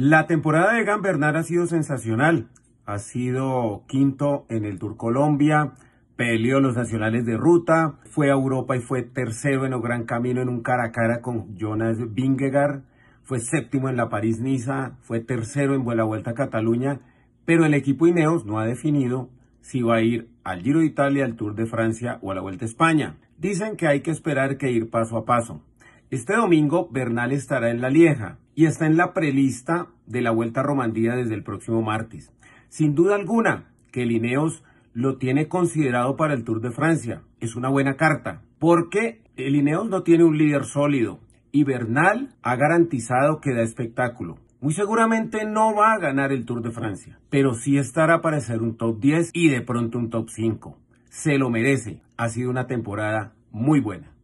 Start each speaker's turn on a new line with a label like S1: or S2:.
S1: La temporada de Egan Bernal ha sido sensacional. Ha sido quinto en el Tour Colombia, peleó los nacionales de ruta, fue a Europa y fue tercero en el Gran Camino en un cara a cara con Jonas Vingegaard, fue séptimo en la París-Niza, fue tercero en la Vuelta a Cataluña, pero el equipo Ineos no ha definido si va a ir al Giro de Italia, al Tour de Francia o a la Vuelta a España. Dicen que hay que esperar que ir paso a paso. Este domingo Bernal estará en La Lieja, y está en la prelista de la Vuelta a Romandía desde el próximo martes. Sin duda alguna que Lineos lo tiene considerado para el Tour de Francia. Es una buena carta porque Lineos no tiene un líder sólido y Bernal ha garantizado que da espectáculo. Muy seguramente no va a ganar el Tour de Francia, pero sí estará para ser un top 10 y de pronto un top 5. Se lo merece. Ha sido una temporada muy buena.